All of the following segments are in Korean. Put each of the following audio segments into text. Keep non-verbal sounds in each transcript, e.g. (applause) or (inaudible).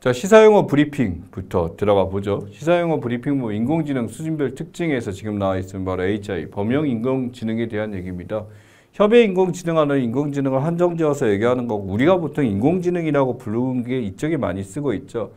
자, 시사용어 브리핑부터 들어가 보죠. 시사용어 브리핑 뭐 인공지능 수준별 특징에서 지금 나와 있으면 바로 HI, 범용 인공지능에 대한 얘기입니다. 협의 인공지능하는 인공지능을 한정지어서 얘기하는 거고 우리가 보통 인공지능이라고 부르는 게 이쪽에 많이 쓰고 있죠.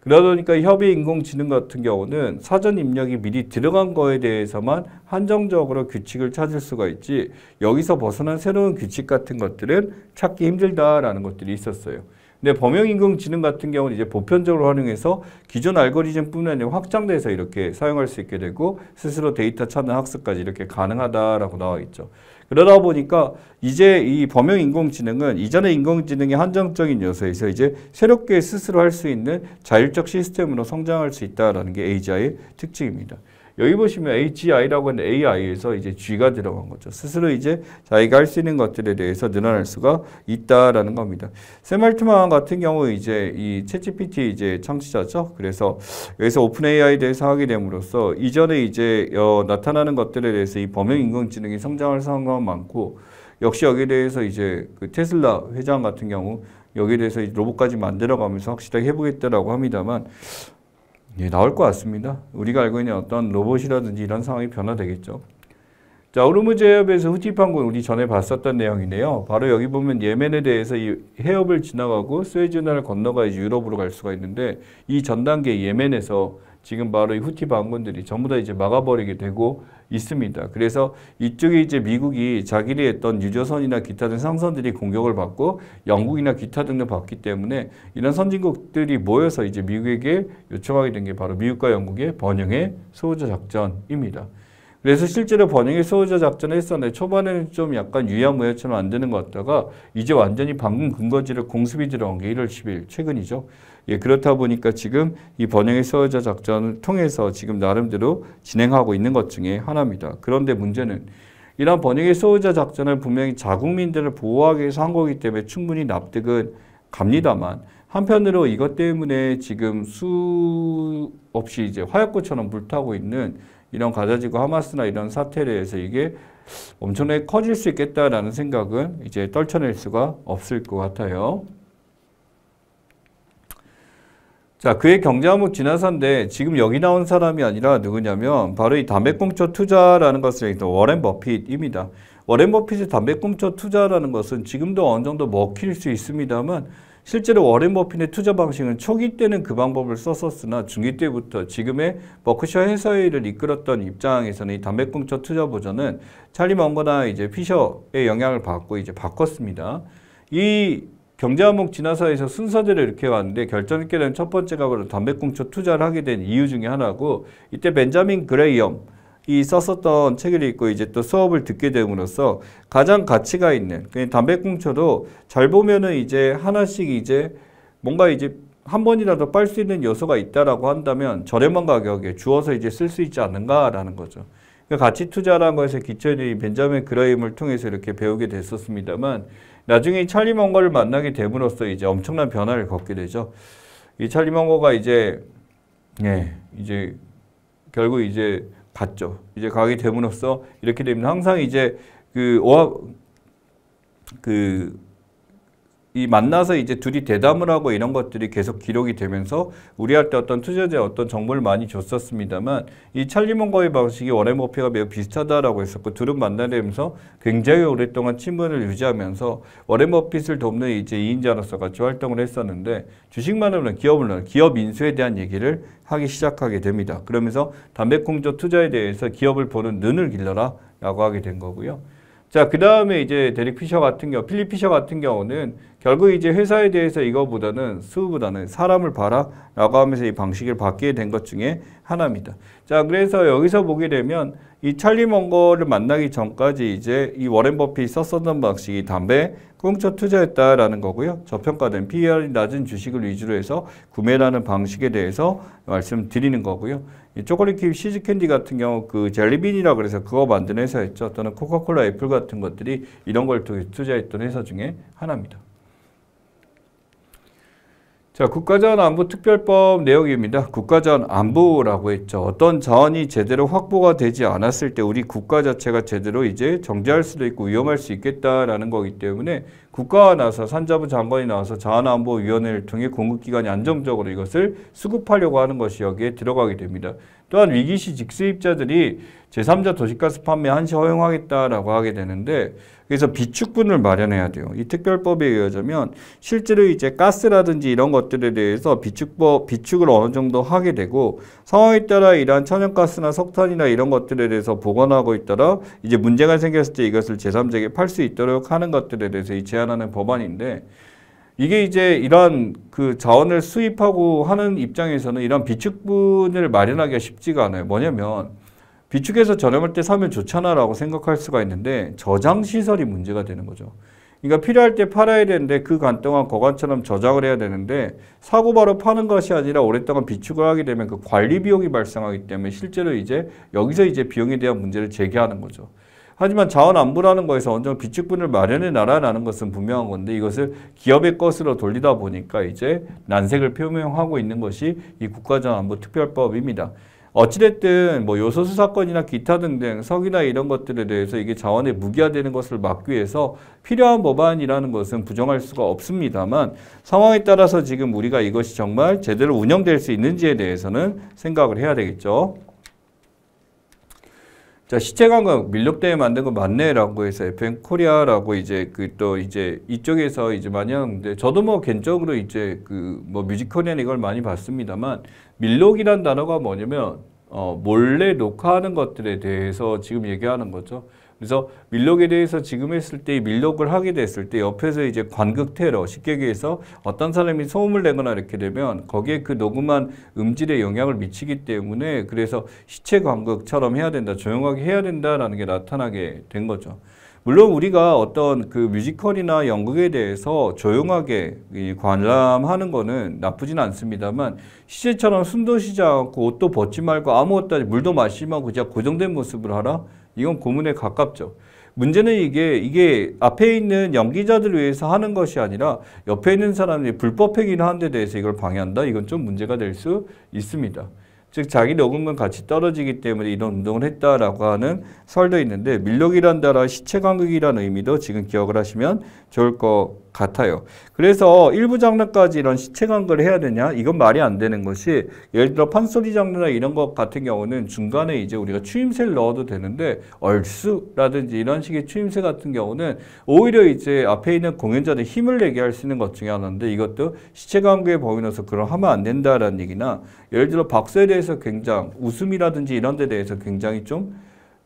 그러다 보니까 협의 인공지능 같은 경우는 사전 입력이 미리 들어간 거에 대해서만 한정적으로 규칙을 찾을 수가 있지 여기서 벗어난 새로운 규칙 같은 것들은 찾기 힘들다라는 것들이 있었어요. 근데 범용인공지능 같은 경우는 이제 보편적으로 활용해서 기존 알고리즘뿐만 아니라 확장돼서 이렇게 사용할 수 있게 되고 스스로 데이터 찾는 학습까지 이렇게 가능하다라고 나와 있죠. 그러다 보니까 이제 이 범용 인공지능은 이전의 인공지능의 한정적인 요소에서 이제 새롭게 스스로 할 수 있는 자율적 시스템으로 성장할 수 있다라는 게 AGI의 특징입니다. 여기 보시면 HI라고 하는 AI에서 이제 G가 들어간 거죠. 스스로 이제 자기가 할 수 있는 것들에 대해서 늘어날 수가 있다라는 겁니다. 세말트만 같은 경우 이제 이채 g p t 이제 창시자죠. 그래서 여기서 오픈 AI에 대해서 하게 됨으로써 이전에 이제 어, 나타나는 것들에 대해서 이 범용 인공지능이 성장할 상황은 많고 역시 여기에 대해서 이제 그 테슬라 회장 같은 경우 여기에 대해서 로봇까지 만들어가면서 확실하게 해보겠다라고 합니다만 예, 나올 것 같습니다. 우리가 알고 있는 어떤 로봇이라든지 이런 상황이 변화되겠죠. 자, 오르무 제협에서 후티판군 우리 전에 봤었던 내용이네요. 바로 여기 보면 예멘에 대해서 이 해협을 지나가고 스웨즈나를 건너가 이제 유럽으로 갈 수가 있는데 이 전 단계 예멘에서 지금 바로 이 후티 반군들이 전부 다 이제 막아버리게 되고 있습니다. 그래서 이쪽에 이제 미국이 자기네 했던 유조선이나 기타 등 상선들이 공격을 받고 영국이나 기타 등을 받기 때문에 이런 선진국들이 모여서 이제 미국에게 요청하게 된 게 바로 미국과 영국의 번영의 수호자 작전입니다. 그래서 실제로 번영의 소유자 작전을 했었는데 초반에는 좀 약간 유야무야처럼 안 되는 것 같다가 이제 완전히 방금 근거지를 공습이 들어온 게 1월 10일 최근이죠. 예, 그렇다 보니까 지금 이 번영의 수호자 작전을 통해서 지금 나름대로 진행하고 있는 것 중에 하나입니다. 그런데 문제는 이러 번영의 수호자 작전을 분명히 자국민들을 보호하기 위해서 한 거기 때문에 충분히 납득은 갑니다만 한편으로 이것 때문에 지금 수 없이 이제 화약고처럼 불타고 있는 이런 가자지구 하마스나 이런 사태에 대해서 이게 엄청나게 커질 수 있겠다라는 생각은 이제 떨쳐낼 수가 없을 것 같아요. 자, 그의 경제 항목 지나서인데 지금 여기 나온 사람이 아니라 누구냐면 바로 이 담배꽁초 투자라는 것을 얘기했던 워렌 버핏입니다. 워렌 버핏의 담배꽁초 투자라는 것은 지금도 어느 정도 먹힐 수 있습니다만 실제로 워렌 버핏의 투자 방식은 초기 때는 그 방법을 썼었으나 중기 때부터 지금의 버크셔 해서웨를 이끌었던 입장에서는 이 담배꽁초 투자 버전은 찰리 먼거나 이제 피셔의 영향을 받고 이제 바꿨습니다. 이 경제한목 진화사에서 순서대로 이렇게 왔는데 결정 있게 된 첫 번째가 바로 담배꽁초 투자를 하게 된 이유 중에 하나고 이때 벤자민 그레이엄 이 썼었던 책을 읽고 이제 또 수업을 듣게 됨으로써 가장 가치가 있는 그냥 담배꽁초도 잘 보면은 이제 하나씩 이제 뭔가 이제 한 번이라도 빨 수 있는 요소가 있다라고 한다면 저렴한 가격에 주어서 이제 쓸 수 있지 않는가라는 거죠. 그러 그러니까 가치 투자라는 것에 기초이 벤자민 그레임을 통해서 이렇게 배우게 됐었습니다만 나중에 찰리 멍거를 만나게 됨으로써 이제 엄청난 변화를 겪게 되죠. 이 찰리 멍거가 이제 예, 이제 결국 이제 봤죠. 이제 가게 됨으로써 이렇게 됩니 항상 이제 그 오합 그이 만나서 이제 둘이 대담을 하고 이런 것들이 계속 기록이 되면서 우리한테 어떤 투자자의 어떤 정보를 많이 줬었습니다만 이 찰리 몽거의 방식이 워렌 버핏과 매우 비슷하다라고 했었고 둘은 만나면서 굉장히 오랫동안 친분을 유지하면서 워렌 버핏을 돕는 이제 2인자로서 같이 활동을 했었는데 주식만으로는 기업을 기업 인수에 대한 얘기를 하기 시작하게 됩니다. 그러면서 담배콩조 투자에 대해서 기업을 보는 눈을 길러라 라고 하게 된 거고요. 자, 그 다음에 이제 데릭 피셔 같은 경우, 필리 피셔 같은 경우는 결국 이제 회사에 대해서 이거보다는 수보다는 사람을 봐라 라고 하면서 이 방식을 받게된 것 중에 하나입니다. 자, 그래서 여기서 보게 되면 이 찰리 먼거를 만나기 전까지 이제 이 워렌 버핏이 썼었던 방식이 담배 꽁초 투자했다라는 거고요. 저평가된 PER이 낮은 주식을 위주로 해서 구매라는 방식에 대해서 말씀드리는 거고요. 초콜릿 킵 시즈 캔디 같은 경우 그 젤리빈이라 고해서 그거 만드는 회사였죠. 또는 코카콜라 애플 같은 것들이 이런 걸 투자했던 회사 중에 하나입니다. 자, 국가자원안보특별법 내용입니다. 국가자안보라고 했죠. 어떤 자이 제대로 확보가 되지 않았을 때 우리 국가 자체가 제대로 이제 정제할 수도 있고 위험할 수 있겠다라는 거기 때문에 국가가 나서 산자부 장관이 나와서 자원안보위원회를 통해 공급기관이 안정적으로 이것을 수급하려고 하는 것이 여기에 들어가게 됩니다. 또한 위기시 직수입자들이 제3자 도시가스 판매 한시 허용하겠다라고 하게 되는데 그래서 비축분을 마련해야 돼요. 이 특별법에 의하자면 실제로 이제 가스라든지 이런 것들에 대해서 비축법 비축을 어느 정도 하게 되고 상황에 따라 이러한 천연가스나 석탄이나 이런 것들에 대해서 보관하고 있더라 이제 문제가 생겼을 때 이것을 제3자에게 팔수 있도록 하는 것들에 대해서 제한하는 법안인데 이게 이제 이런 그 자원을 수입하고 하는 입장에서는 이런 비축분을 마련하기가 쉽지가 않아요. 뭐냐면 비축해서 저렴할 때 사면 좋잖아라고 생각할 수가 있는데 저장 시설이 문제가 되는 거죠. 그러니까 필요할 때 팔아야 되는데 그 간 동안 거관처럼 저장을 해야 되는데 사고 바로 파는 것이 아니라 오랫동안 비축을 하게 되면 그 관리 비용이 발생하기 때문에 실제로 이제 여기서 이제 비용에 대한 문제를 제기하는 거죠. 하지만 자원 안보라는 거에서 어느 정도 비축분을 마련해 나라라는 것은 분명한 건데 이것을 기업의 것으로 돌리다 보니까 이제 난색을 표명하고 있는 것이 이 국가자원안보특별법입니다. 어찌됐든 뭐 요소수 사건이나 기타 등등 석유나 이런 것들에 대해서 이게 자원의 무기화되는 것을 막기 위해서 필요한 법안이라는 것은 부정할 수가 없습니다만 상황에 따라서 지금 우리가 이것이 정말 제대로 운영될 수 있는지에 대해서는 생각을 해야 되겠죠. 자, 시체 관광 밀렵 대에 만든 거 맞네라고 해서 FN 코리아라고 이제 그 또 이제 이쪽에서 이제 마냥 이제 저도 뭐 개인적으로 이제 그 뭐 뮤지컬이나 이걸 많이 봤습니다만 밀록이란 단어가 뭐냐면 어 몰래 녹화하는 것들에 대해서 지금 얘기하는 거죠. 그래서 밀록에 대해서 지금 했을 때밀록을 하게 됐을 때 옆에서 이제 관극 테러 쉽게 얘기해서 어떤 사람이 소음을 내거나 이렇게 되면 거기에 그 녹음한 음질에 영향을 미치기 때문에 그래서 시체 관극처럼 해야 된다 조용하게 해야 된다라는 게 나타나게 된 거죠. 물론 우리가 어떤 그 뮤지컬이나 연극에 대해서 조용하게 관람하는 거는 나쁘진 않습니다만 시체처럼 숨도 쉬지 않고 옷도 벗지 말고 아무것도 하지 물도 마시지 말고 진짜 고정된 모습을 하라 이건 고문에 가깝죠. 문제는 이게 이게 앞에 있는 연기자들을 위해서 하는 것이 아니라 옆에 있는 사람이 불법 행위를 하는데 대해서 이걸 방해한다. 이건 좀 문제가 될 수 있습니다. 즉 자기 녹음은 같이 떨어지기 때문에 이런 운동을 했다라고 하는 설도 있는데 밀력이란 따라 시체 간극이라는 의미도 지금 기억을 하시면 좋을 것 같아요. 그래서 일부 장르까지 이런 시체 간극를 해야 되냐? 이건 말이 안 되는 것이 예를 들어 판소리 장르나 이런 것 같은 경우는 중간에 이제 우리가 추임새를 넣어도 되는데 얼쑤라든지 이런 식의 추임새 같은 경우는 오히려 이제 앞에 있는 공연자들 힘을 내게 할 수 있는 것 중에 하나인데 이것도 시체 간극의 범위로서 그런 하면 안 된다라는 얘기나 예를 들어 박수에 대해서 굉장히 웃음이라든지 이런 데 대해서 굉장히 좀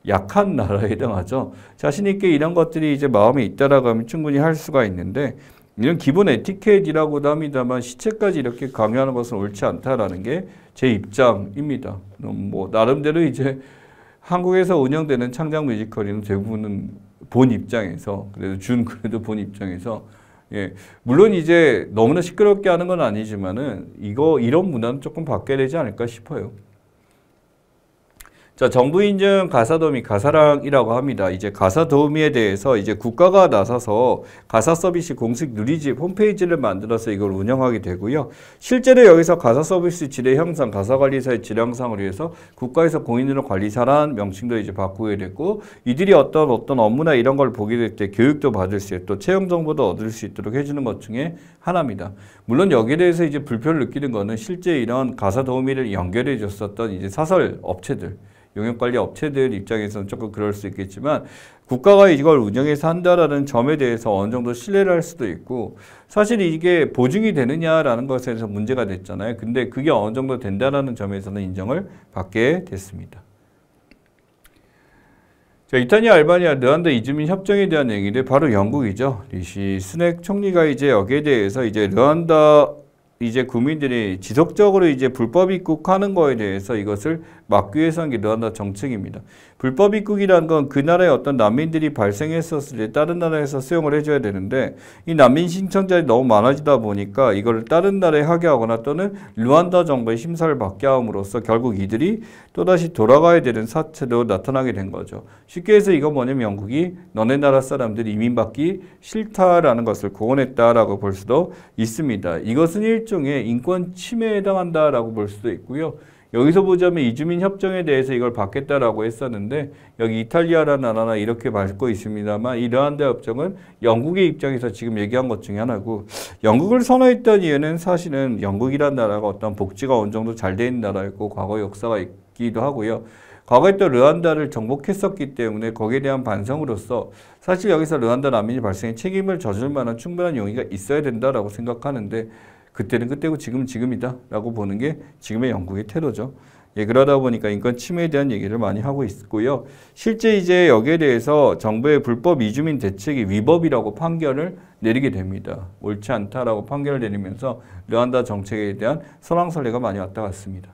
약한 나라에 해당하죠. 자신 있게 이런 것들이 이제 마음에 있다라고 하면 충분히 할 수가 있는데 이런 기본 에티켓이라고도 합니다만 시체까지 이렇게 강요하는 것은 옳지 않다라는 게 제 입장입니다. 음, 뭐 나름대로 이제 한국에서 운영되는 창작 뮤지컬이는 대부분은 본 입장에서 그래도 준 그래도 본 입장에서 예 물론 이제 너무나 시끄럽게 하는 건 아니지만은 이거 이런 문화는 조금 바뀌어야 되지 않을까 싶어요. 자, 정부 인증 가사 도우미 가사랑이라고 합니다. 이제 가사 도우미에 대해서 이제 국가가 나서서 가사 서비스 공식 누리집 홈페이지를 만들어서 이걸 운영하게 되고요. 실제로 여기서 가사 서비스 지뢰 형상 가사 관리사의 질 향상을 위해서 국가에서 공인으로 관리사란 명칭도 이제 바꾸게 됐고 이들이 어떤 어떤 업무나 이런 걸 보게 될 때 교육도 받을 수 있고 또 채용 정보도 얻을 수 있도록 해주는 것 중에 하나입니다. 물론 여기에 대해서 이제 불편을 느끼는 것은 실제 이런 가사 도우미를 연결해 줬었던 이제 사설 업체들 용역관리 업체들 입장에서는 조금 그럴 수 있겠지만 국가가 이걸 운영해서 한다라는 점에 대해서 어느 정도 신뢰를 할 수도 있고 사실 이게 보증이 되느냐라는 것에 대해서 문제가 됐잖아요. 근데 그게 어느 정도 된다라는 점에서는 인정을 받게 됐습니다. 자, 이타니아 알바니아, 르완다 이주민 협정에 대한 얘기인데 바로 영국이죠. 리시 스넥 총리가 이제 여기에 대해서 이제 르완다 이제 국민들이 지속적으로 이제 불법 입국하는 거에 대해서 이것을 막기 위해서 한게 르완다 정책입니다. 불법 입국이라건그 나라의 어떤 난민들이 발생했었을 때 다른 나라에서 수용을 해줘야 되는데 이 난민 신청자들이 너무 많아지다 보니까 이걸 다른 나라에 하게 하거나 또는 르완다 정부의 심사를 받게 함으로써 결국 이들이 또다시 돌아가야 되는 사태로 나타나게 된 거죠. 쉽게 해서 이건 뭐냐면 영국이 너네 나라 사람들이 이민받기 싫다라는 것을 고언했다라고 볼 수도 있습니다. 이것은 일종의 인권 침해에 해당한다라고 볼 수도 있고요. 여기서 보자면 이주민 협정에 대해서 이걸 받겠다라고 했었는데 여기 이탈리아라는 나라나 이렇게 밟고 있습니다만 이러한 대협정은 영국의 입장에서 지금 얘기한 것 중에 하나고 영국을 선호했던 이유는 사실은 영국이란 나라가 어떤 복지가 어느 정도 잘 돼 있는 나라였고 과거 역사가 있기도 하고요. 과거에 또 르완다를 정복했었기 때문에 거기에 대한 반성으로서 사실 여기서 르완다 난민이 발생해 책임을 져줄 만한 충분한 용의가 있어야 된다라고 생각하는데 그때는 그때고 지금은 지금이다 라고 보는 게 지금의 영국의 태도죠. 예, 그러다 보니까 인권 침해에 대한 얘기를 많이 하고 있고요. 실제 이제 여기에 대해서 정부의 불법 이주민 대책이 위법이라고 판결을 내리게 됩니다. 옳지 않다라고 판결을 내리면서 르완다 정책에 대한 선왕설례가 많이 왔다 갔습니다.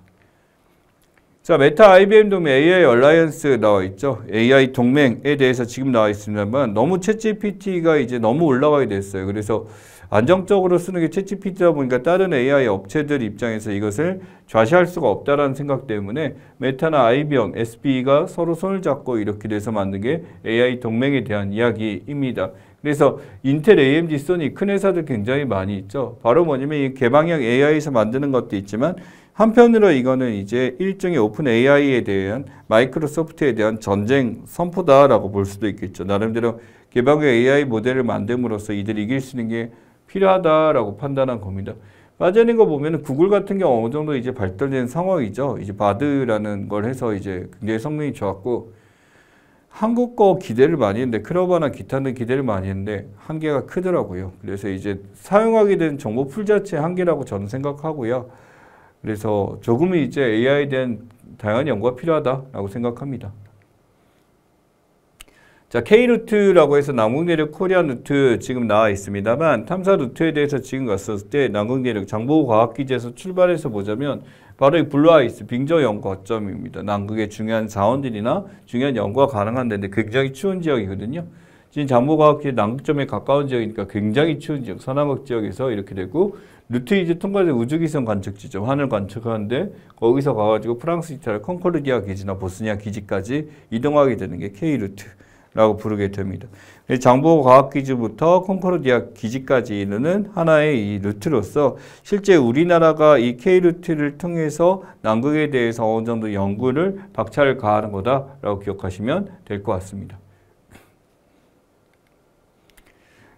자, 메타 IBM 동맹 AI 얼라이언스 나와 있죠. AI 동맹에 대해서 지금 나와 있습니다만 너무 챗GPT가 이제 너무 올라가게 됐어요. 그래서 안정적으로 쓰는 게챗 g 피 t 다 보니까 다른 AI 업체들 입장에서 이것을 좌시할 수가 없다라는 생각 때문에 메타나 아이비언, SB가 서로 손을 잡고 이렇게 돼서 만든 게 AI 동맹에 대한 이야기입니다. 그래서 인텔, AMD, 소니 큰 회사들 굉장히 많이 있죠. 바로 뭐냐면 이 개방형 AI에서 만드는 것도 있지만 한편으로 이거는 이제 일종의 오픈 AI에 대한 마이크로소프트에 대한 전쟁 선포다라고 볼 수도 있겠죠. 나름대로 개방형 AI 모델을 만듦으로써 이들이 이길 수 있는 게 필요하다라고 판단한 겁니다. 빠지는 거보면 구글 같은 경우 어느 정도 이제 발달된 상황이죠. 이제 바드라는 걸 해서 이제 굉장히 성능이 좋았고 한국 거 기대를 많이 했는데 크러바나 기타 등 기대를 많이 했는데 한계가 크더라고요. 그래서 이제 사용하게 된 정보 풀자체 한계라고 저는 생각하고요. 그래서 조금 이제 AI에 대한 다양한 연구가 필요하다라고 생각합니다. 자, K루트라고 해서 남극내륙 코리아 루트 지금 나와 있습니다만 탐사 루트에 대해서 지금 갔었을 때 남극내륙 장보고과학기지에서 출발해서 보자면 바로 이 블루아이스 빙저 연거점입니다. 남극의 중요한 자원들이나 중요한 연구가 가능한 데인데 굉장히 추운 지역이거든요. 지금 장보과학기 고 남극점에 가까운 지역이니까 굉장히 추운 지역, 서남극 지역에서 이렇게 되고 루트 이제 통과해서 우주기선 관측 지점, 하늘 관측하는데 거기서 가가지고 프랑스, 이탈리아, 콩코르디아 기지나 보스니아 기지까지 이동하게 되는 게 K루트. 라고 부르게 됩니다. 장보고 과학기지부터 콩코르디아 기지까지 는 하나의 이 루트로서 실제 우리나라가 이 K루트를 통해서 남극에 대해서 어느 정도 연구를 박차를 가하는 거다라고 기억하시면 될 것 같습니다.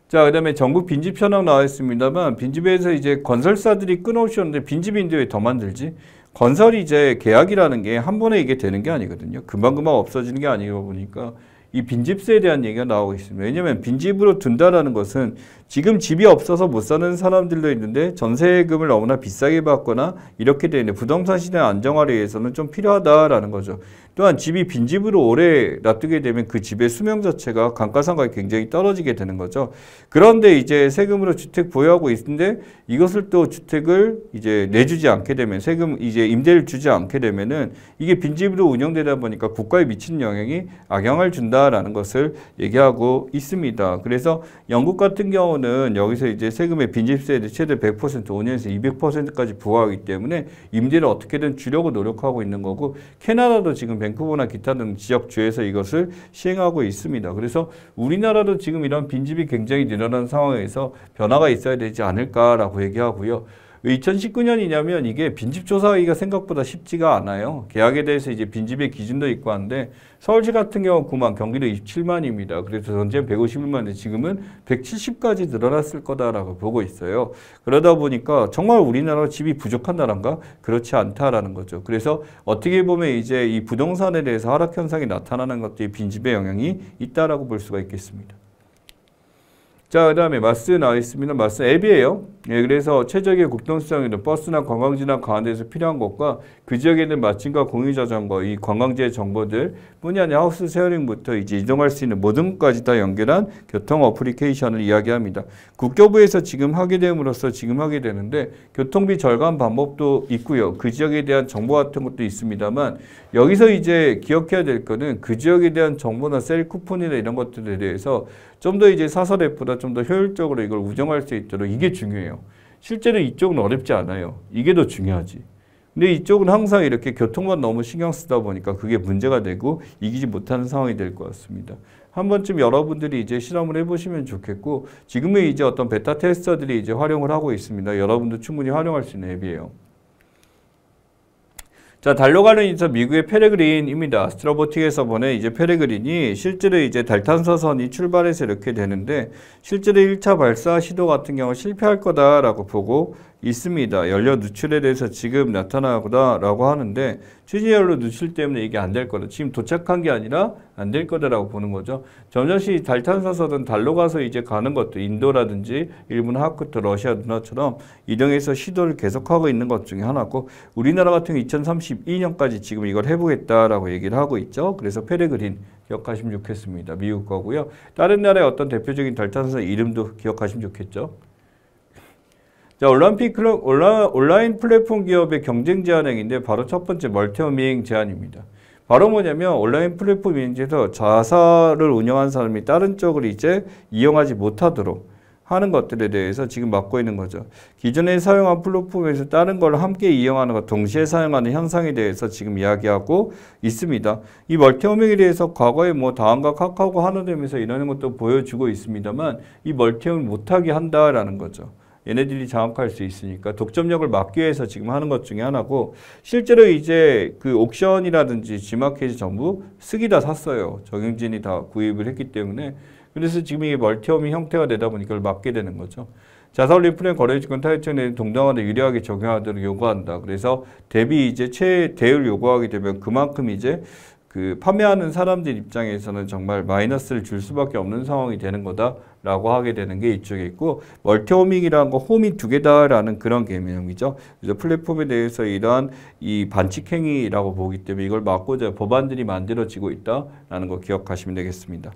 자, 그 다음에 전국 빈집 현황 나와 있습니다만 빈집에서 이제 건설사들이 끊어없이 오는데 빈집인데 왜더 만들지? 건설이 이제 계약이라는 게 한 번에 이게 되는 게 아니거든요. 금방금방 없어지는 게 아니고 보니까 이 빈집세에 대한 얘기가 나오고 있습니다. 왜냐하면 빈집으로 둔다라는 것은 지금 집이 없어서 못 사는 사람들도 있는데 전세금을 너무나 비싸게 받거나 이렇게 되는데 부동산 시장 안정화를 위해서는 좀 필요하다라는 거죠. 또한 집이 빈집으로 오래 놔두게 되면 그 집의 수명 자체가 감가상각이 굉장히 떨어지게 되는 거죠. 그런데 이제 세금으로 주택 보유하고 있는데 이것을 또 주택을 이제 내주지 않게 되면 세금 이제 임대를 주지 않게 되면은 이게 빈집으로 운영되다 보니까 국가에 미치는 영향이 악영을 준다라는 것을 얘기하고 있습니다. 그래서 영국 같은 경우는 여기서 이제 세금의 빈집세를 최대 100% 5년에서 200%까지 부과하기 때문에 임대를 어떻게든 주려고 노력하고 있는 거고 캐나다도 지금 밴쿠버나 기타 등 지역 주에서 이것을 시행하고 있습니다. 그래서 우리나라도 지금 이런 빈집이 굉장히 늘어난 상황에서 변화가 있어야 되지 않을까라고 얘기하고요. 왜 2019년이냐면 이게 빈집 조사하기가 생각보다 쉽지가 않아요. 계약에 대해서 이제 빈집의 기준도 있고 한데 서울시 같은 경우 9만, 경기도 27만입니다. 그래서 전체 151만인데 지금은 170까지 늘어났을 거다라고 보고 있어요. 그러다 보니까 정말 우리나라 집이 부족한 나라인가? 그렇지 않다라는 거죠. 그래서 어떻게 보면 이제 이 부동산에 대해서 하락 현상이 나타나는 것도 이 빈집의 영향이 있다라고 볼 수가 있겠습니다. 자, 그 다음에 마스 나와 있습니다. 마스 앱이에요. 예, 그래서 최적의 국동수장에는 버스나 관광지나 가운데서 필요한 것과 그 지역에 있는 마침과 공유자 정보, 이 관광지의 정보들 뿐이 아니라 하우스 세어링부터 이제 이동할 수 있는 모든 것까지 다 연결한 교통 어플리케이션을 이야기합니다. 국교부에서 지금 하게 됨으로써 지금 하게 되는데 교통비 절감 방법도 있고요. 그 지역에 대한 정보 같은 것도 있습니다만 여기서 이제 기억해야 될 거는 그 지역에 대한 정보나 셀 쿠폰이나 이런 것들에 대해서 좀더 이제 사설 앱보다 좀 더 효율적으로 이걸 우정할수 있도록 이게 중요해요. 실제로 이쪽은 어렵지 않아요. 이게 더 중요하지. 근데 이쪽은 항상 이렇게 교통만 너무 신경 쓰다 보니까 그게 문제가 되고 이기지 못하는 상황이 될 것 같습니다. 한 번쯤 여러분들이 이제 실험을 해보시면 좋겠고 지금은 이제 어떤 베타 테스터들이 이제 활용을 하고 있습니다. 여러분도 충분히 활용할 수 있는 앱이에요. 자, 달려가는 인선 미국의 페레그린입니다. 스트라보틱에서 보낸 이제 페레그린이 실제로 이제 달탄사선이 출발해서 이렇게 되는데 실제로 1차 발사 시도 같은 경우 실패할 거다라고 보고 있습니다. 연료 누출에 대해서 지금 나타나고다라고 하는데 최진 연료 누출 때문에 이게 안 될 거다. 지금 도착한 게 아니라 안 될 거다라고 보는 거죠. 점점씩 달탄사선은 달로 가서 이제 가는 것도 인도라든지 일본 하쿠트 러시아 누나처럼 이동해서 시도를 계속하고 있는 것 중에 하나고 우리나라 같은 2032년까지 지금 이걸 해보겠다라고 얘기를 하고 있죠. 그래서 페레그린 기억하시면 좋겠습니다. 미국 거고요. 다른 나라의 어떤 대표적인 달탄선 이름도 기억하시면 좋겠죠. 자, 올림픽 클럽, 온라, 온라인 플랫폼 기업의 경쟁 제한행인데 바로 첫 번째 멀티어밍 제한입니다. 바로 뭐냐면 온라인 플랫폼 인지에서 자사를 운영한 사람이 다른 쪽을 이제 이용하지 못하도록 하는 것들에 대해서 지금 막고 있는 거죠. 기존에 사용한 플랫폼에서 다른 걸 함께 이용하는 것 동시에 사용하는 현상에 대해서 지금 이야기하고 있습니다. 이 멀티어밍에 대해서 과거에 뭐 다음과 카카오가 하나 되면서 이러는 것도 보여주고 있습니다만 이 멀티어밍 못하게 한다라는 거죠. 얘네들이 장악할 수 있으니까 독점력을 막기 위해서 지금 하는 것 중에 하나고 실제로 이제 그 옥션이라든지 지마켓이 전부 쓰기 다 샀어요. 정영진이 다 구입을 했기 때문에 그래서 지금 이게 멀티홈이 형태가 되다 보니까 이걸 막게 되는 거죠. 자사올림 프레거래지권 타이틀에 동등하다 유리하게 적용하도록 요구한다. 그래서 대비 이제 최대율 요구하게 되면 그만큼 이제 그 판매하는 사람들 입장에서는 정말 마이너스를 줄 수밖에 없는 상황이 되는 거다라고 하게 되는 게 이쪽에 있고 멀티호밍이라는 거 홈이 두 개다라는 그런 개념이죠. 그래서 플랫폼에 대해서 이러한 이 반칙 행위라고 보기 때문에 이걸 막고자 법안들이 만들어지고 있다라는 거 기억하시면 되겠습니다.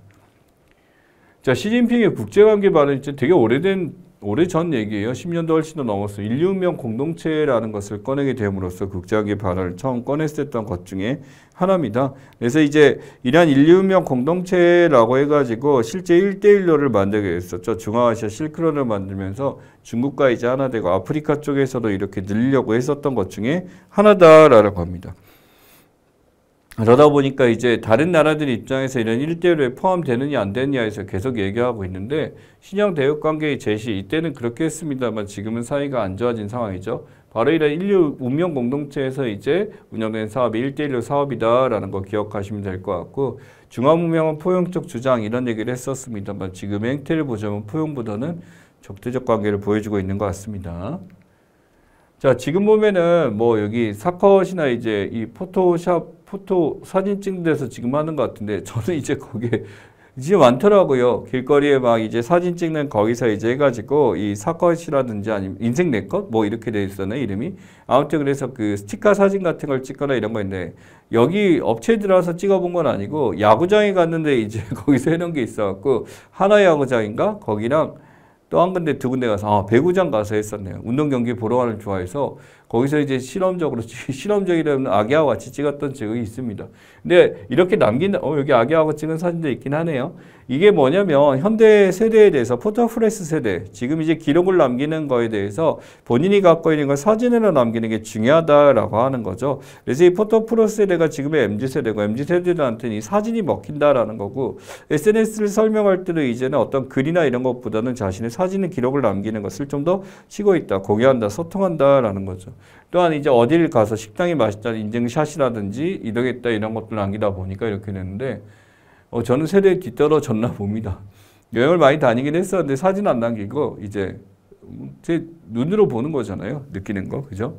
자 시진핑의 국제관계 발언이 되게 오래된 오래전 얘기예요. 10년도 훨씬 더 넘었어. 인류명 공동체라는 것을 꺼내게 됨으로써 극작의 발언을 처음 꺼냈었던 것 중에 하나입니다. 그래서 이제 이러한 인류명 공동체라고 해가지고 실제 1대1로를 만들게 됐었죠. 중앙아시아 실크로를 만들면서 중국과 이제 하나 되고 아프리카 쪽에서도 이렇게 늘려고 했었던 것 중에 하나다라는 겁니다. 그러다 보니까 이제 다른 나라들 입장에서 이런 일대일에 포함되느냐 안 되느냐에서 계속 얘기하고 있는데 신형 대외 관계의 제시 이때는 그렇게 했습니다만 지금은 사이가 안 좋아진 상황이죠. 바로 이런 인류 운명 공동체에서 이제 운영된 사업이 일대일로 사업이다라는 거 기억하시면 될 것 같고 중화문명은 포용적 주장 이런 얘기를 했었습니다만 지금 행태를 보자면 포용보다는 적대적 관계를 보여주고 있는 것 같습니다. 자, 지금 보면은 뭐 여기 사컷이나 이제 이 포토샵, 포토 사진 찍는 데서 지금 하는 것 같은데 (laughs) 저는 이제 거기에 이제 많더라고요. 길거리에 막 이제 사진 찍는 거기서 이제 해가지고 이 사컷이라든지 아니면 인생 내 것? 뭐 이렇게 돼 있었네, 이름이. 아무튼 그래서 그 스티커 사진 같은 걸 찍거나 이런 거있네 여기 업체 들어와서 찍어본 건 아니고 야구장에 갔는데 이제 (laughs) 거기서 해놓은 게 있어갖고 하나 야구장인가? 거기랑 또한 군데 두 군데 가서 아, 배구장 가서 했었네요. 운동 경기 보러 가는 좋아해서 거기서 이제 실험적으로 (laughs) 실험적이라면 아기와 같이 찍었던 적이 있습니다. 근데 이렇게 남긴 어 여기 아기하고 찍은 사진도 있긴 하네요. 이게 뭐냐면 현대 세대에 대해서 포토프레스 세대, 지금 이제 기록을 남기는 거에 대해서 본인이 갖고 있는 걸 사진으로 남기는 게 중요하다라고 하는 거죠. 그래서 이 포토프레스 세대가 지금의 MZ 세대고 MZ 세대들한테는 이 사진이 먹힌다라는 거고 SNS를 설명할 때도 이제는 어떤 글이나 이런 것보다는 자신의 사진의 기록을 남기는 것을 좀 더 치고 있다, 공유한다, 소통한다라는 거죠. 또한 이제 어디 가서 식당이 맛있다 인증샷이라든지 이동했다 이런 것들 남기다 보니까 이렇게 되는데 어, 저는 세대에 뒤떨어졌나 봅니다. 여행을 많이 다니긴 했었는데 사진 안 남기고 이제 제 눈으로 보는 거잖아요. 느끼는 거. 그죠?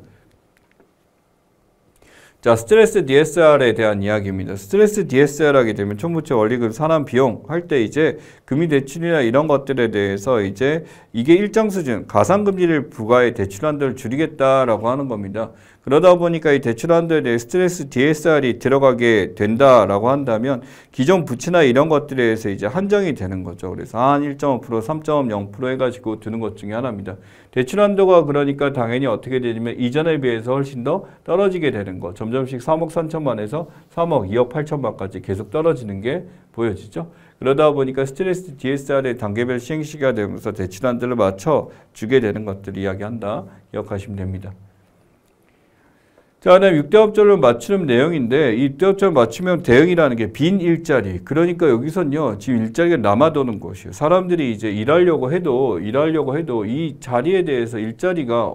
자, 스트레스 DSR에 대한 이야기입니다. 스트레스 DSR 하게 되면 총부채 원리금 산환 비용 할 때 이제 금리 대출이나 이런 것들에 대해서 이제 이게 일정 수준 가상금리를 부과해 대출한도를 줄이겠다라고 하는 겁니다. 그러다 보니까 이 대출한도에 대해 스트레스 DSR이 들어가게 된다라고 한다면 기존 부채나 이런 것들에서 이제 한정이 되는 거죠. 그래서 한 1.5%, 3.0% 해가지고 드는 것 중에 하나입니다. 대출한도가 그러니까 당연히 어떻게 되냐면 이전에 비해서 훨씬 더 떨어지게 되는 거. 점점씩 3억 3천만에서 3억 2억 8천만까지 계속 떨어지는 게 보여지죠. 그러다 보니까 스트레스 DSR의 단계별 시행 시기가 되면서 대출한도를 맞춰 주게 되는 것들을 이야기한다. 기억하시면 됩니다. 자, 그다음에 6대합절로 맞추는 내용인데 이 6대합절 맞추면 대응이라는 게 빈 일자리. 그러니까 여기서는요 지금 일자리가 남아도는 것이에요. 사람들이 이제 일하려고 해도 일하려고 해도 이 자리에 대해서 일자리가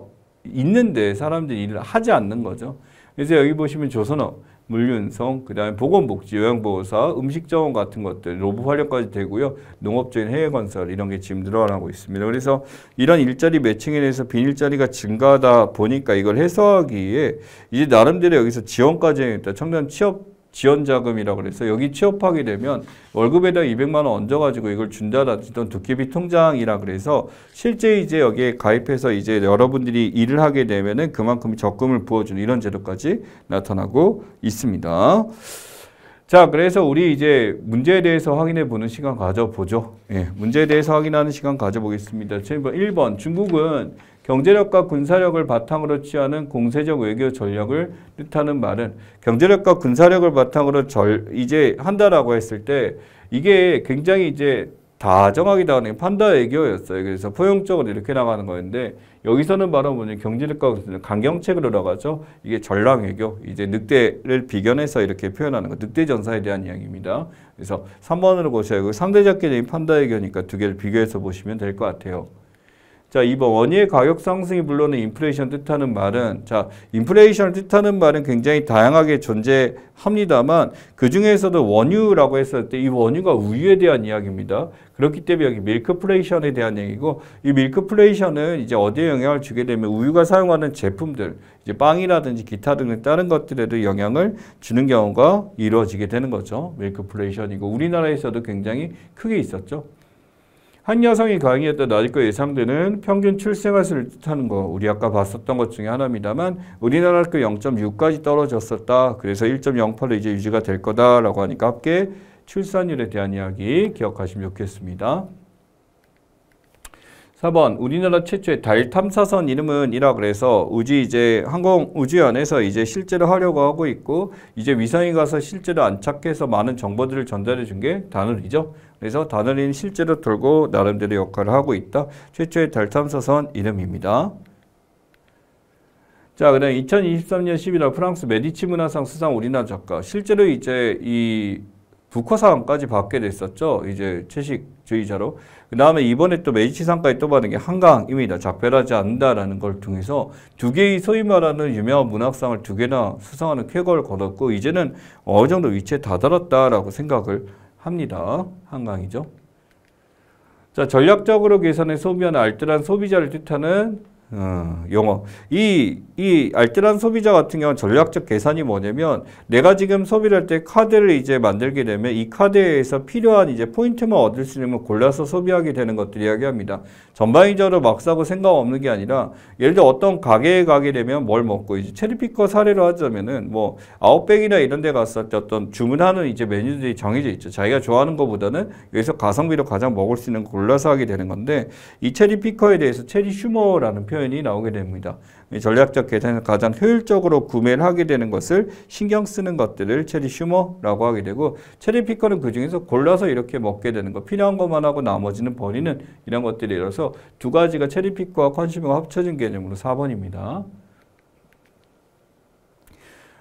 있는데 사람들이 일을 하지 않는 거죠. 그래서 여기 보시면 조선업 물류운송, 그 다음에 보건복지, 요양보호사, 음식자원 같은 것들, 로봇 활용까지 되고요. 농업적인 해외건설 이런 게 지금 늘어나고 있습니다. 그래서 이런 일자리 매칭에 대해서 빈일자리가 증가하다 보니까 이걸 해소하기에 이제 나름대로 여기서 지원과정에있다 청년 취업 지원 자금이라고 그래서 여기 취업하게 되면 월급에다 200만 원 얹어 가지고 이걸 준다라던 두께비 통장이라 그래서 실제 이제 여기에 가입해서 이제 여러분들이 일을 하게 되면은 그만큼 적금을 부어 주는 이런 제도까지 나타나고 있습니다. 자, 그래서 우리 이제 문제에 대해서 확인해 보는 시간 가져보죠. 예, 문제에 대해서 확인하는 시간 가져보겠습니다. 1번 중국은 경제력과 군사력을 바탕으로 취하는 공세적 외교 전략을 뜻하는 말은 경제력과 군사력을 바탕으로 절 이제 한다라고 했을 때 이게 굉장히 이제 다정하기도 하는 판다 외교였어요. 그래서 포용적으로 이렇게 나가는 거였는데 여기서는 바로 뭐냐 경제력과 강경책으로 나가죠. 이게 전랑 외교, 이제 늑대를 비견해서 이렇게 표현하는 거, 늑대 전사에 대한 이야기입니다. 그래서 3번으로 보셔야 하고 상대적개적인 판다 외교니까 두 개를 비교해서 보시면 될 것 같아요. 자, 2번 원유의 가격 상승이 불러오는 인플레이션 뜻하는 말은 자, 인플레이션을 뜻하는 말은 굉장히 다양하게 존재합니다만 그중에서도 원유라고 했을 때 이 원유가 우유에 대한 이야기입니다. 그렇기 때문에 여기 밀크플레이션에 대한 얘기고 이 밀크플레이션은 이제 어디에 영향을 주게 되면 우유가 사용하는 제품들 이제 빵이라든지 기타 등의 다른 것들에도 영향을 주는 경우가 이루어지게 되는 거죠. 밀크플레이션이고 우리나라에서도 굉장히 크게 있었죠. 한 여성이 강의했던 낮과 예상되는 평균 출생아수를 뜻하는 거 우리 아까 봤었던 것 중에 하나입니다만 우리나라 그 0.6까지 떨어졌었다. 그래서 1.08로 이제 유지가 될 거다라고 하니까 함께 출산율에 대한 이야기 기억하시면 좋겠습니다. 4번 우리나라 최초의 달 탐사선 이름은 이라 그래서 우주 이제 항공 우주연에서 이제 실제로 하려고 하고 있고 이제 위성이 가서 실제로 안착해서 많은 정보들을 전달해 준 게 단월이죠. 그래서 다달린 실제로 돌고 나름대로 역할을 하고 있다. 최초의 달 탐사선 이름입니다. 자, 그다음 2023년 11월 프랑스 메디치 문화상 수상 우리나라 작가. 실제로 이제 이 부커상까지 받게 됐었죠. 이제 채식주의자로. 그 다음에 이번에 또 메디치상까지 또 받은 게 한강입니다. 작별하지 않는다라는 걸 통해서 두 개의 소위 말하는 유명한 문학상을 두 개나 수상하는 쾌거를 걸었고 이제는 어느 정도 위치에 다다랐다라고 생각을 합니다. 한강이죠. 자, 전략적으로 계산해 소비하는 알뜰한 소비자를 뜻하는 어, 용어. 이, 이 알뜰한 소비자 같은 경우는 전략적 계산이 뭐냐면 내가 지금 소비를 할 때 카드를 이제 만들게 되면 이 카드에서 필요한 이제 포인트만 얻을 수 있는 걸 골라서 소비하게 되는 것들 이야기합니다. 전반적으로 막 사고 생각 없는 게 아니라 예를 들어 어떤 가게에 가게 되면 뭘 먹고 이제 체리피커 사례로 하자면은 뭐 아웃백이나 이런 데 갔을 때 어떤 주문하는 이제 메뉴들이 정해져 있죠. 자기가 좋아하는 것보다는 여기서 가성비로 가장 먹을 수 있는 걸 골라서 하게 되는 건데 이 체리피커에 대해서 체리 슈머라는 표현 표현이 나오게 됩니다. 전략적 계산에서 가장 효율적으로 구매를 하게 되는 것을 신경 쓰는 것들을 체리 슈머라고 하게 되고 체리 피커는 그중에서 골라서 이렇게 먹게 되는 것 필요한 것만 하고 나머지는 버리는 이런 것들이라서 두 가지가 체리 피커와 컨슈머가 합쳐진 개념으로 4번입니다.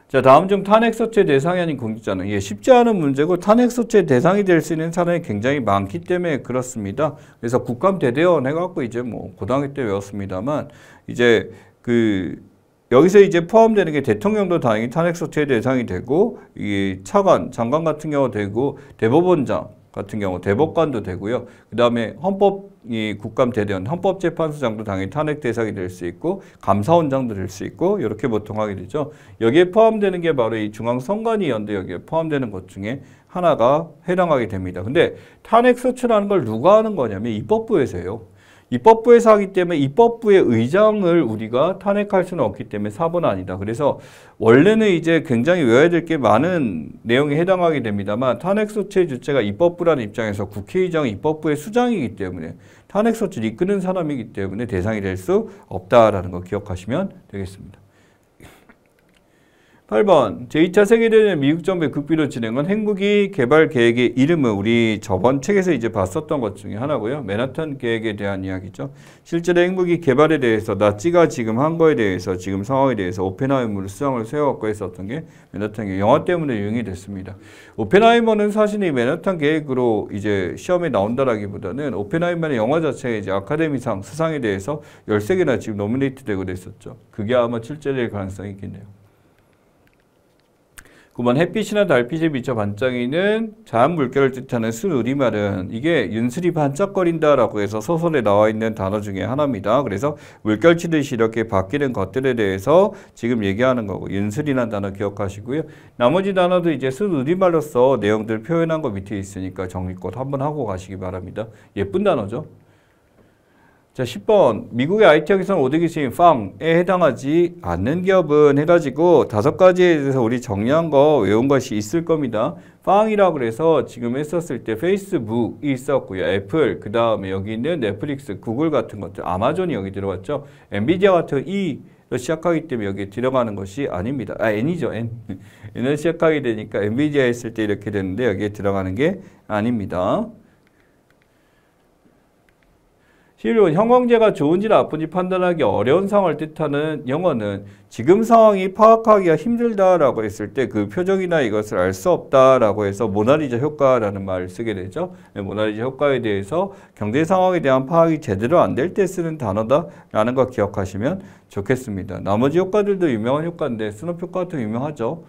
자, 다음 중 탄핵소체 대상이 아닌 공직자는 예, 쉽지 않은 문제고 탄핵소체 대상이 될 수 있는 사람이 굉장히 많기 때문에 그렇습니다. 그래서 국감 대대원 해갖고 이제 뭐 고등학교 때 외웠습니다만 이제 그 여기서 이제 포함되는 게 대통령도 다행히 탄핵소체 대상이 되고 이 차관, 장관 같은 경우 되고 대법원장 같은 경우 대법관도 되고요. 그 다음에 헌법 이 국감 대대원 헌법재판소장도 당연히 탄핵 대상이 될 수 있고 감사원장도 될 수 있고 이렇게 보통 하게 되죠. 여기에 포함되는 게 바로 이 중앙선관위 연대 여기에 포함되는 것 중에 하나가 해당하게 됩니다. 근데 탄핵 소추라는 걸 누가 하는 거냐면 입법부에서요. 해 입법부에서 하기 때문에 입법부의 의장을 우리가 탄핵할 수는 없기 때문에 4번 아니다. 그래서 원래는 이제 굉장히 외워야 될 게 많은 내용에 해당하게 됩니다만 탄핵소추의 주체가 입법부라는 입장에서 국회의장 입법부의 수장이기 때문에 탄핵소추를 이끄는 사람이기 때문에 대상이 될 수 없다라는 거 기억하시면 되겠습니다. 8번 제2차 세계대전 미국 정부의 극비로 진행한 핵무기 개발 계획의 이름은 우리 저번 책에서 이제 봤었던 것 중에 하나고요. 맨하탄 계획에 대한 이야기죠. 실제로 핵무기 개발에 대해서 나치가 지금 한 거에 대해서 지금 상황에 대해서 오펜하이머를 수상을 세워갖고 했었던 게 맨하탄 계획 영화 때문에 유행이 됐습니다. 오펜하이머는 사실 이 맨하탄 계획으로 이제 시험에 나온다라기보다는 오펜하이머의 영화 자체에 이제 아카데미상 수상에 대해서 13개나 지금 노미네이트 되고 됐었죠. 그게 아마 출제될 가능성이 있겠네요. 9번 햇빛이나 달빛에 비쳐 반짝이는 자연 물결을 뜻하는 순우리말은 이게 윤슬이 반짝거린다 라고 해서 소설에 나와 있는 단어 중에 하나입니다. 그래서 물결치듯이 이렇게 바뀌는 것들에 대해서 지금 얘기하는 거고 윤슬이라는 단어 기억하시고요. 나머지 단어도 이제 순우리말로서 내용들 표현한 거 밑에 있으니까 정리껏 한번 하고 가시기 바랍니다. 예쁜 단어죠. 자, 10번 미국의 IT 여기선 오디기스인 팡에 해당하지 않는 기업은 해가지고 다섯 가지에 대해서 우리 정리한 거 외운 것이 있을 겁니다. 팡이라 고 그래서 지금 했었을 때 페이스북이 있었고요. 애플, 그 다음에 여기 있는 넷플릭스, 구글 같은 것들, 아마존이 여기 들어갔죠. 엔비디아 같은 이 시작하기 때문에 여기에 들어가는 것이 아닙니다. 아, N이죠, N. (laughs) N을 시작하게 되니까 엔비디아 했을 때 이렇게 되는데 여기에 들어가는 게 아닙니다. 실은형광재가 좋은지 나쁜지 판단하기 어려운 상황을 뜻하는 영어는 지금 상황이 파악하기가 힘들다라고 했을 때 그 표정이나 이것을 알 수 없다라고 해서 모나리자 효과라는 말을 쓰게 되죠. 네, 모나리자 효과에 대해서 경제 상황에 대한 파악이 제대로 안 될 때 쓰는 단어다라는 거 기억하시면 좋겠습니다. 나머지 효과들도 유명한 효과인데 수업 효과 같은 유명하죠.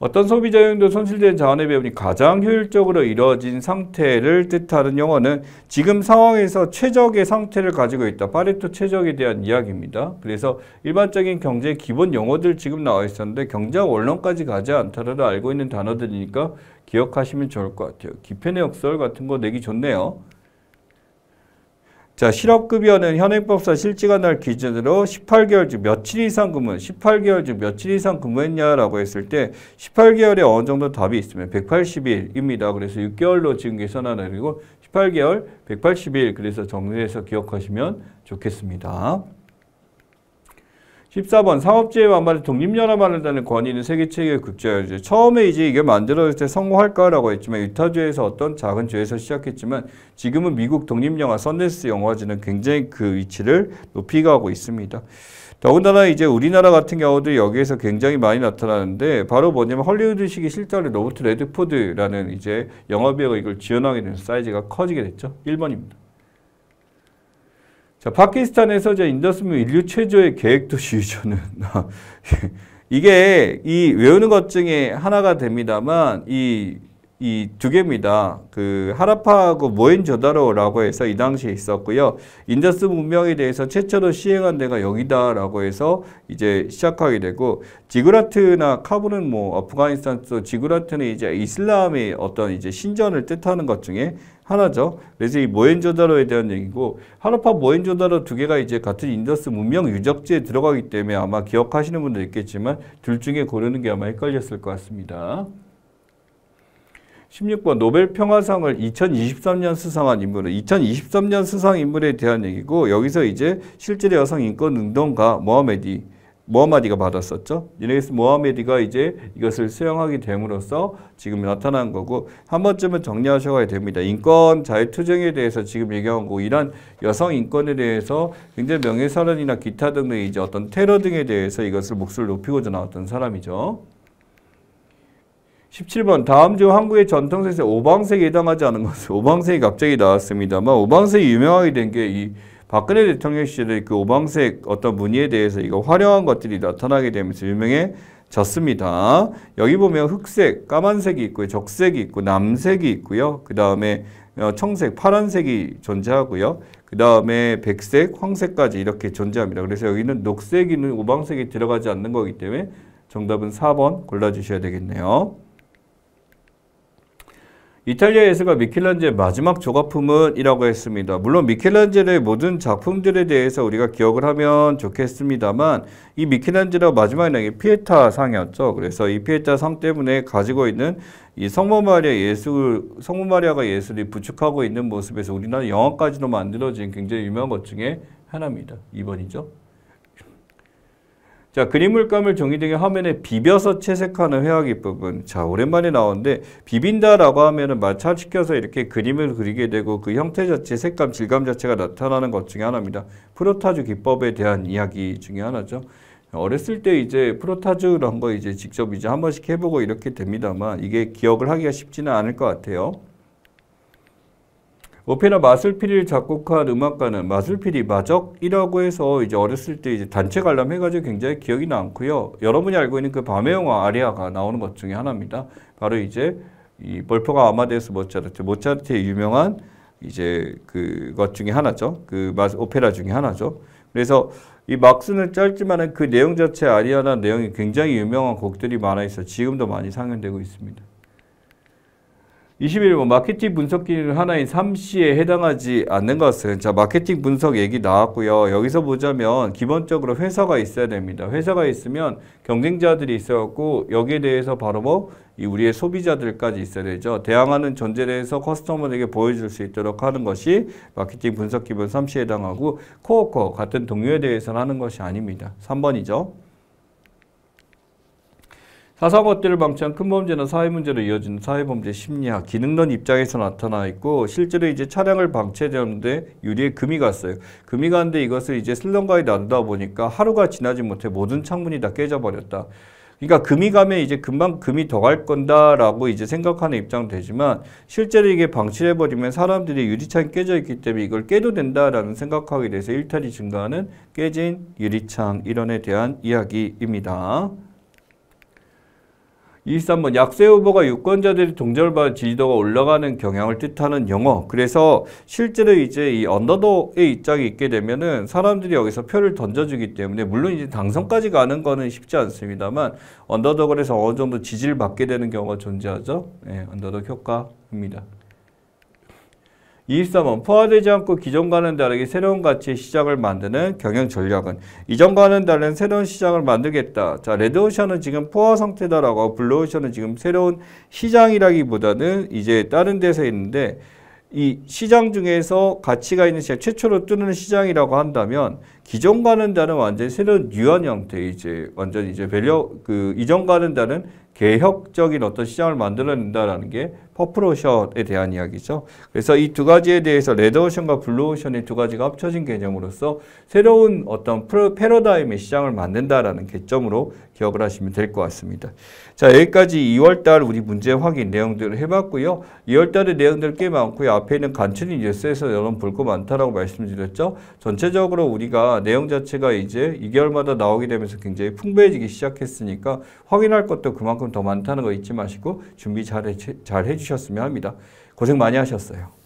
어떤 소비자용도 손실된 자원의 배분이 가장 효율적으로 이루어진 상태를 뜻하는 용어는 지금 상황에서 최적의 상태를 가지고 있다. 파레토 최적에 대한 이야기입니다. 그래서 일반적인 경제 의 기본 용어들 지금 나와 있었는데 경제학 원론까지 가지 않더라도 알고 있는 단어들이니까 기억하시면 좋을 것 같아요. 기편의 역설 같은 거 내기 좋네요. 자, 실업급여는 현행법상 실지가 날 기준으로 18개월 중 며칠 이상 근무, 18개월 중 며칠 이상 근무했냐라고 했을 때 18개월에 어느 정도 답이 있으면 180일입니다. 그래서 6개월로 지금 계산하는 그리고 18개월 180일 그래서 정리해서 기억하시면 좋겠습니다. 14번 상업지에 반발해 독립연합안하다는 권위는 세계 체계의 국제화죠. 처음에 이제 이게 만들어질 때 성공할까라고 했지만 유타주에서 어떤 작은 주에서 시작했지만 지금은 미국 독립영화 선데스 영화제는 굉장히 그 위치를 높이 가고 있습니다. 더군다나 이제 우리나라 같은 경우도 여기에서 굉장히 많이 나타나는데 바로 뭐냐면 헐리우드식의 실제로 로버트 레드포드라는 이제 영화배우가 이걸 지원하게 된 사이즈가 커지게 됐죠. 1번입니다. 자, 파키스탄에서 저 인더스면 인류 최저의 계획도시 유저는 (laughs) 이게 이 외우는 것 중에 하나가 됩니다만 이 이 두 개입니다. 그 하라파하고 모헨조다로라고 해서 이 당시에 있었고요. 인더스 문명에 대해서 최초로 시행한 데가 여기다라고 해서 이제 시작하게 되고 지그라트나 카불은 뭐 아프가니스탄 또 지그라트는 이제 이슬람의 어떤 이제 신전을 뜻하는 것 중에 하나죠. 그래서 이 모헨조다로에 대한 얘기고 하라파 모헨조다로 두 개가 이제 같은 인더스 문명 유적지에 들어가기 때문에 아마 기억하시는 분도 있겠지만 둘 중에 고르는 게 아마 헷갈렸을 것 같습니다. 16번 노벨 평화상을 2023년 수상한 인물은 2023년 수상 인물에 대한 얘기고 여기서 이제 실제 여성 인권 운동가 모하메디 모하마디가 받았었죠. 이래서 모하메디가 이제 이것을 수용하게 됨으로써 지금 나타난 거고 한 번쯤은 정리하셔야 됩니다. 인권 자유투쟁에 대해서 지금 얘기한 거 이런 여성 인권에 대해서 굉장히 명예살인이나 기타 등의 이제 어떤 테러 등에 대해서 이것을 목소를 높이고자 나왔던 사람이죠. 17번 다음 중 한국의 전통세세 오방색에 해당하지 않은 것은 오방색이 갑자기 나왔습니다만 오방색이 유명하게 된게이 박근혜 대통령 시절의 그 오방색 어떤 무늬에 대해서 이거 화려한 것들이 나타나게 되면서 유명해졌습니다. 여기 보면 흑색, 까만색이 있고요. 적색이 있고 남색이 있고요. 그 다음에 어, 청색, 파란색이 존재하고요. 그 다음에 백색, 황색까지 이렇게 존재합니다. 그래서 여기는 녹색이 오방색이 들어가지 않는 거기 때문에 정답은 4번 골라주셔야 되겠네요. 이탈리아예술가 미켈란젤의 마지막 조각품은 이라고 했습니다. 물론 미켈란젤의 모든 작품들에 대해서 우리가 기억을 하면 좋겠습니다만 이 미켈란젤의 마지막 이 피에타 상이었죠. 그래서 이 피에타 상 때문에 가지고 있는 이 성모 마리아 예술 성모 마리아가 예술이 부축하고 있는 모습에서 우리나라 영화까지도 만들어진 굉장히 유명한 것 중에 하나입니다. 2번이죠. 자, 그림 물감을 종이등의 화면에 비벼서 채색하는 회화 기법은 자, 오랜만에 나오는데 비빈다라고 하면은 마찰시켜서 이렇게 그림을 그리게 되고 그 형태 자체, 색감, 질감 자체가 나타나는 것 중에 하나입니다. 프로타주 기법에 대한 이야기 중에 하나죠. 어렸을 때 이제 프로타주를 한번 이제 직접 이제 한 번씩 해보고 이렇게 됩니다만 이게 기억을 하기가 쉽지는 않을 것 같아요. 오페라 뭐 마술피리를 작곡한 음악가는 마술피리 마적이라고 해서 이제 어렸을 때 이제 단체 관람해가지고 굉장히 기억이 남고요. 여러분이 알고 있는 그 밤의 영화 아리아가 나오는 것 중에 하나입니다. 바로 이제 이 볼포가 아마데스 모차르트, 모차르트의 유명한 이제 그 것 중에 하나죠. 그 오페라 중에 하나죠. 그래서 이 막스는 짧지만 그 내용 자체 아리아나 내용이 굉장히 유명한 곡들이 많아 있어 지금도 많이 상연되고 있습니다. 21번 마케팅 분석 기능 하나인 3C에 해당하지 않는 것은 자 마케팅 분석 얘기 나왔고요. 여기서 보자면 기본적으로 회사가 있어야 됩니다. 회사가 있으면 경쟁자들이 있어갖고 여기에 대해서 바로 뭐 우리의 소비자들까지 있어야 되죠. 대항하는 전제에 해서 커스터머에게 보여줄 수 있도록 하는 것이 마케팅 분석 기본 3시에 해당하고 코어커 같은 동료에 대해서는 하는 것이 아닙니다. 3번이죠. 사사건때를 방치한 큰 범죄는 사회문제로 이어지는 사회범죄 심리학 기능론 입장에서 나타나 있고 실제로 이제 차량을 방치해었는데 유리에 금이 갔어요. 금이 갔는데 이것을 이제 슬럼가에 놔두다 보니까 하루가 지나지 못해 모든 창문이 다 깨져버렸다. 그러니까 금이 가면 이제 금방 금이 더 갈 건다라고 이제 생각하는 입장 되지만 실제로 이게 방치해 버리면 사람들이 유리창이 깨져 있기 때문에 이걸 깨도 된다라는 생각하게 돼서 일탈이 증가하는 깨진 유리창 이론에 대한 이야기입니다. 23번 약세 후보가 유권자들이 동절반 지지도가 올라가는 경향을 뜻하는 영어 그래서 실제로 이제 이 언더도의 입장이 있게 되면은 사람들이 여기서 표를 던져주기 때문에 물론 이제 당선까지 가는 거는 쉽지 않습니다만 언더독을 해서 어느 정도 지지를 받게 되는 경우가 존재하죠 예, 언더독 효과입니다 23번 포화되지 않고 기존과는 다르게 새로운 가치의 시장을 만드는 경영 전략은 이전과는 다른 새로운 시장을 만들겠다. 자, 레드오션은 지금 포화 상태다라고 블루오션은 지금 새로운 시장이라기보다는 이제 다른 데서 있는데 이 시장 중에서 가치가 있는 시장, 최초로 뜨는 시장이라고 한다면 기존과는 다른 완전히 새로운 유한 형태 이제 완전 이제 밸류 그 이전과는 다른 개혁적인 어떤 시장을 만들어낸다라는 게 퍼플오션에 대한 이야기죠. 그래서 이 두 가지에 대해서 레드오션과 블루오션의 두 가지가 합쳐진 개념으로서 새로운 어떤 패러다임의 시장을 만든다라는 개점으로 기억을 하시면 될 것 같습니다. 자, 여기까지 2월달 우리 문제 확인 내용들을 해봤고요. 2월달의 내용들 꽤 많고요. 앞에 있는 간추린 뉴스에서 여러분 볼 거 많다라고 말씀드렸죠. 전체적으로 우리가 내용 자체가 이제 2개월마다 나오게 되면서 굉장히 풍부해지기 시작했으니까 확인할 것도 그만큼 더 많다는 거 잊지 마시고 준비 잘, 해, 잘 해주셨으면 합니다. 고생 많이 하셨어요.